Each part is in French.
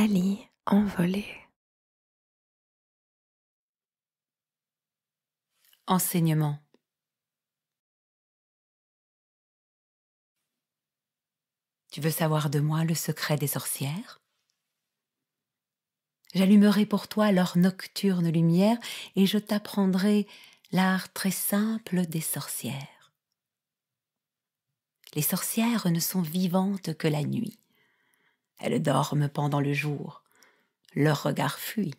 Ali Enseignement. Tu veux savoir de moi le secret des sorcières J'allumerai pour toi leur nocturne lumière et je t'apprendrai l'art très simple des sorcières. Les sorcières ne sont vivantes que la nuit. Elles dorment pendant le jour. Leur regard fuit,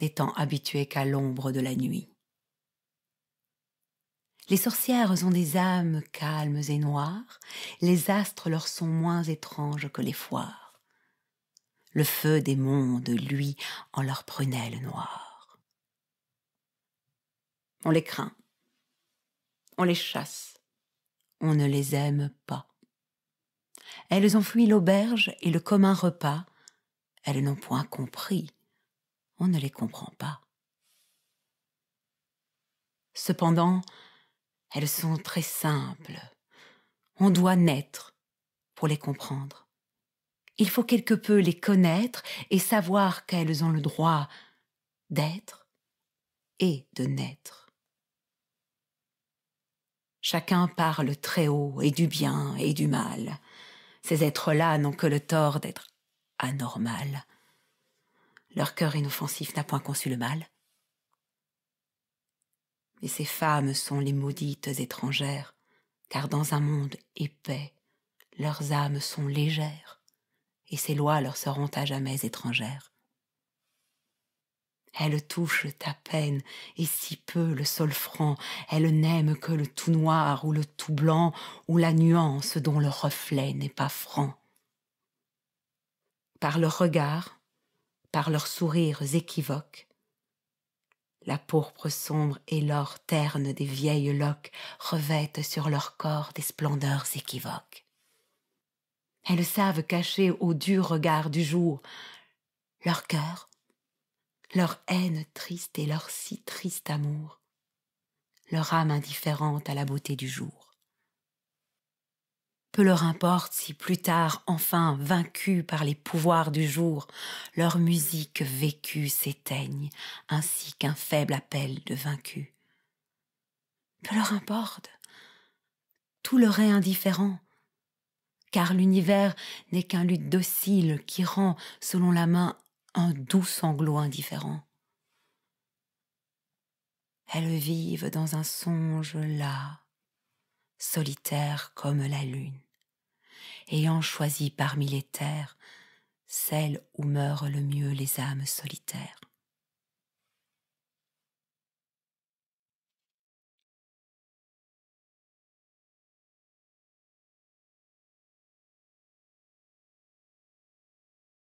n'étant habitué qu'à l'ombre de la nuit. Les sorcières ont des âmes calmes et noires, les astres leur sont moins étranges que les foires. Le feu des mondes, lui, en leurs prunelles noires. On les craint, on les chasse, on ne les aime pas. Elles ont fui l'auberge et le commun repas. Elles n'ont point compris. On ne les comprend pas. Cependant, elles sont très simples. On doit naître pour les comprendre. Il faut quelque peu les connaître et savoir qu'elles ont le droit d'être et de naître. Chacun parle très haut et du bien et du mal. Ces êtres-là n'ont que le tort d'être anormal. Leur cœur inoffensif n'a point conçu le mal. Mais ces femmes sont les maudites étrangères, car dans un monde épais, leurs âmes sont légères, et ces lois leur seront à jamais étrangères. Elle touche à peine, et si peu le sol franc, elle n'aime que le tout noir ou le tout blanc, ou la nuance dont le reflet n'est pas franc. Par leurs regards, par leurs sourires équivoques, la pourpre sombre et l'or terne des vieilles loques revêtent sur leur corps des splendeurs équivoques. Elles savent cacher au dur regard du jour leur cœur, leur haine triste et leur si triste amour, leur âme indifférente à la beauté du jour. Peu leur importe si plus tard, enfin, vaincus par les pouvoirs du jour, leur musique vécue s'éteigne, ainsi qu'un faible appel de vaincu. Peu leur importe, tout leur est indifférent, car l'univers n'est qu'un lutte docile qui rend, selon la main un doux sanglot indifférent. Elles vivent dans un songe là, solitaire comme la lune, ayant choisi parmi les terres celle où meurent le mieux les âmes solitaires.